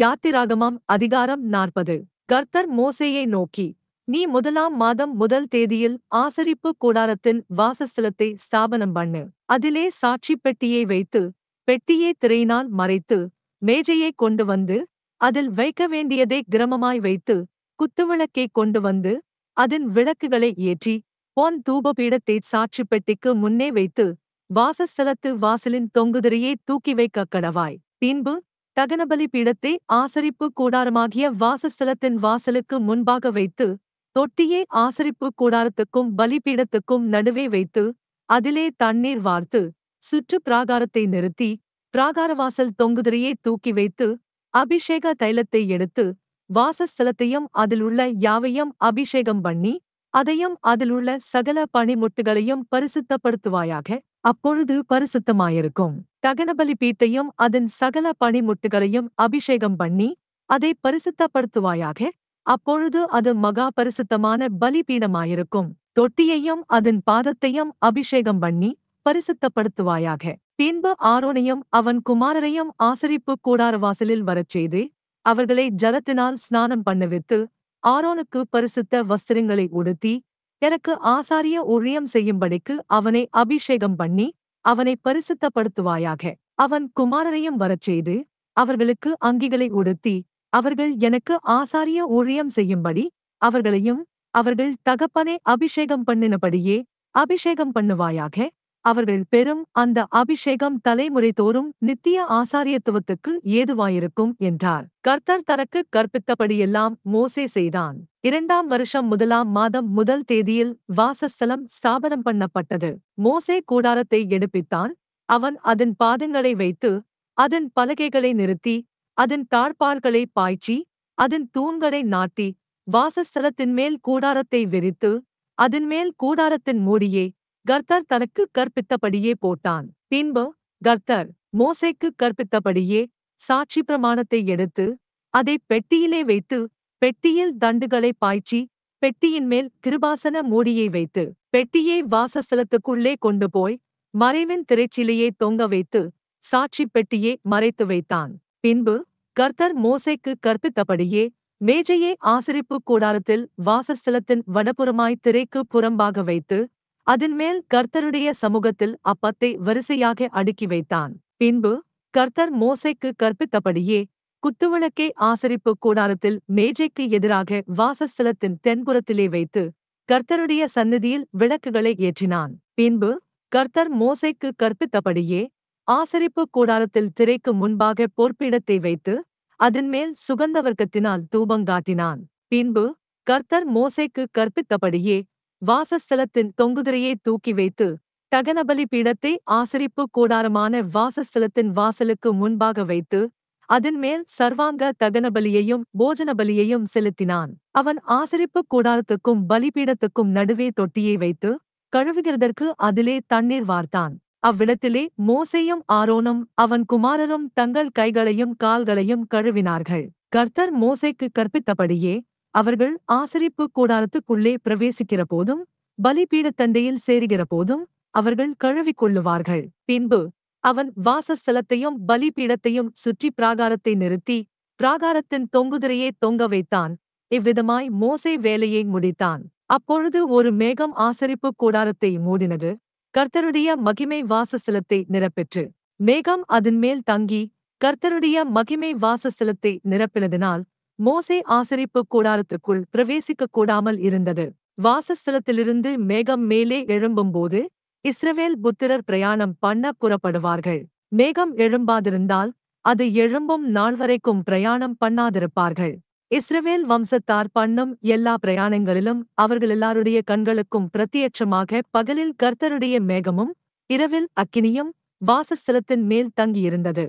யாத்திராகமம் அதிகாரம் நாற்பது கர்த்தர் மோசேயை நோக்கி நீ முதலாம் மாதம் முதல் தேதியில் ஆசரிப்பு கூடாரத்தின் வாசஸ்தலத்தை ஸ்தாபனம் பண்ணு அதிலே சாட்சி பெட்டியை வைத்து பெட்டியை திரையினால் மறைத்து மேஜையை கொண்டு வந்து அதில் வைக்க வேண்டியதை கிரமமாய் வைத்து குத்துவிளக்கை கொண்டு வந்து அதன் விளக்குகளை ஏற்றி பொன் தூபபீடத்தை சாட்சி பெட்டிக்கு முன்னே வைத்து வாசஸ்தலத்து வாசலின் தொங்குதிரையை தூக்கி வைக்க கடவாய் பின்பு தகனபலி பீடத்தை ஆசரிப்பு கூடாரமாகிய வாசஸ்தலத்தின் வாசலுக்கு முன்பாக வைத்து தொட்டியை ஆசரிப்பு கூடாரத்துக்கும் பலிபீடத்துக்கும் நடுவே வைத்து அதிலே தண்ணீர் வார்த்து சுற்று பிராகாரத்தை நிறுத்தி பிராகாரவாசல் தொங்குதிரையை தூக்கி வைத்து அபிஷேக தைலத்தை எடுத்து வாசஸ்தலத்தையும் அதிலுள்ள யாவையும் அபிஷேகம் பண்ணி அதையும் அதிலுள்ள சகல பனிமுட்டுகளையும் பரிசுத்தப்படுத்துவாயாக அப்பொழுது பரிசுத்தமாயிருக்கும் தகனபலி பீட்டையும் அதன் சகல பணிமுட்டுகளையும் அபிஷேகம் பண்ணி அதை பரிசுத்தப்படுத்துவாயாக அப்பொழுது அது மகா பரிசுத்தமான பலிபீடமாயிருக்கும் தொட்டியையும் அதன் பாதத்தையும் அபிஷேகம் பண்ணி பரிசுத்தப்படுத்துவாயாக பின்பு ஆரோனையும் அவன் குமாரரையும் ஆசரிப்பு கூடார வாசலில் வரச் செய்து அவர்களை ஜலத்தினால் ஸ்நானம் பண்ணுவித்து ஆரோனுக்கு பரிசுத்த வஸ்திரங்களை உடுத்தி எனக்கு ஆசாரிய ஊழியம் செய்யும்படிக்கு அவனை அபிஷேகம் பண்ணி அவனை பரிசுத்தப்படுத்துவாயாக அவன் குமாரரையும் வரச் செய்து அவர்களுக்கு அங்கிகளை உடுத்தி அவர்கள் எனக்கு ஆசாரிய ஊழியம் செய்யும்படி அவர்களையும் அவர்கள் தகப்பனை அபிஷேகம் பண்ணினபடியே அபிஷேகம் பண்ணுவாயாக அவர்கள் பெறும் அந்த அபிஷேகம் தலைமுறை தோறும் நித்திய ஆசாரியத்துவத்துக்கு ஏதுவாயிருக்கும் என்றார் கர்த்தர் தரக்கு கற்பித்தபடியெல்லாம் மோசே செய்தான் இரண்டாம் வருஷம் முதலாம் மாதம் முதல் தேதியில் வாசஸ்தலம் ஸ்தாபனம் பண்ணப்பட்டது மோசே கூடாரத்தை எடுப்பித்தான் அவன் அதன் பாதங்களை வைத்து அதன் பலகைகளை நிறுத்தி அதன் தாழ்பார்களை பாய்ச்சி அதன் தூண்களை நாட்டி வாசஸ்தலத்தின் மேல் கூடாரத்தை விரித்து அதன் மேல் கூடாரத்தின் மூடியே கர்த்தர் தனக்கு கற்பித்தபடியே போட்டான் பின்பு கர்த்தர் மோசைக்கு கற்பித்தபடியே சாட்சி பிரமாணத்தை எடுத்து அதை பெட்டியிலே வைத்து பெட்டியில் தண்டுகளை பாய்ச்சி பெட்டியின் மேல் திருபாசன மூடியை வைத்து பெட்டியை வாசஸ்தலத்துக்குள்ளே கொண்டு போய் மறைவின் திரைச்சிலையே தொங்க வைத்து சாட்சி பெட்டியை மறைத்து வைத்தான் பின்பு கர்த்தர் மோசைக்கு கற்பித்தபடியே மேஜையை ஆசிரிப்பு கூடாரத்தில் வாசஸ்தலத்தின் வடபுறமாய் திரைக்கு புறம்பாக வைத்து அதன்மேல் கர்த்தருடைய சமூகத்தில் அப்பத்தை வரிசையாக அடுக்கி வைத்தான் பின்பு கர்த்தர் மோசைக்கு கற்பித்தபடியே குத்துவிளக்கே ஆசரிப்பு கூடாரத்தில் மேஜைக்கு எதிராக வாசஸ்தலத்தின் தென்புறத்திலே வைத்து கர்த்தருடைய சந்நிதியில் விளக்குகளை ஏற்றினான் பின்பு கர்த்தர் மோசைக்கு கற்பித்தபடியே ஆசரிப்பு கூடாரத்தில் திரைக்கு முன்பாக பொறுப்பிடத்தை வைத்து அதன்மேல் சுகந்தவர்க்கத்தினால் தூபங்காட்டினான் பின்பு கர்த்தர் மோசைக்கு கற்பித்தபடியே வாசஸ்தலத்தின் தொங்குதிரையை தூக்கி வைத்து தகனபலி பீடத்தை ஆசரிப்பு கூடாரமான வாசஸ்தலத்தின் வாசலுக்கு முன்பாக வைத்து அதன் மேல் சர்வாங்க தகனபலியையும் போஜனபலியையும் செலுத்தினான் அவன் ஆசரிப்பு கூடாரத்துக்கும் பலிபீடத்துக்கும் நடுவே தொட்டியை வைத்து கழுவுகிறதற்கு அதிலே தண்ணீர் வார்த்தான் அவ்விடத்திலே மோசையும் ஆரோனும் அவன் குமாரரும் தங்கள் கைகளையும் கால்களையும் கழுவினார்கள் கர்த்தர் மோசைக்கு கற்பித்தபடியே அவர்கள் ஆசரிப்பு கூடாரத்துக்குள்ளே பிரவேசிக்கிற போதும் பலிபீடத்தண்டையில் சேருகிற போதும் அவர்கள் கழுவிக் கொள்ளுவார்கள் பின்பு அவன் வாசஸ்தலத்தையும் பலிபீடத்தையும் சுற்றி பிராகாரத்தை நிறுத்தி பிராகாரத்தின் தொங்குதிரையே தொங்க வைத்தான் இவ்விதமாய் மோசை வேலையை முடித்தான் அப்பொழுது ஒரு மேகம் ஆசரிப்பு கூடாரத்தை மூடினது கர்த்தருடைய மகிமை வாசஸ்தலத்தை நிரப்பெற்று மேகம் அதன் மேல் தங்கி கர்த்தருடைய மகிமை வாசஸ்தலத்தை நிரப்பினதினால் மோசே ஆசரிப்பு கூடாரத்துக்குள் பிரவேசிக்க கூடாமல் இருந்தது வாசஸ்தலத்திலிருந்து மேகம் மேலே எழும்பும்போது இஸ்ரவேல் புத்திரர் பிரயாணம் பண்ண புறப்படுவார்கள் மேகம் எழும்பாதிருந்தால் அது எழும்பும் நாள் வரைக்கும் பிரயாணம் பண்ணாதிருப்பார்கள் இஸ்ரவேல் வம்சத்தார் பண்ணும் எல்லா பிரயாணங்களிலும் அவர்கள் எல்லாருடைய கண்களுக்கும் பிரத்யட்சமாக பகலில் கர்த்தருடைய மேகமும் இரவில் அக்கினியும் வாசஸ்தலத்தின் மேல் தங்கியிருந்தது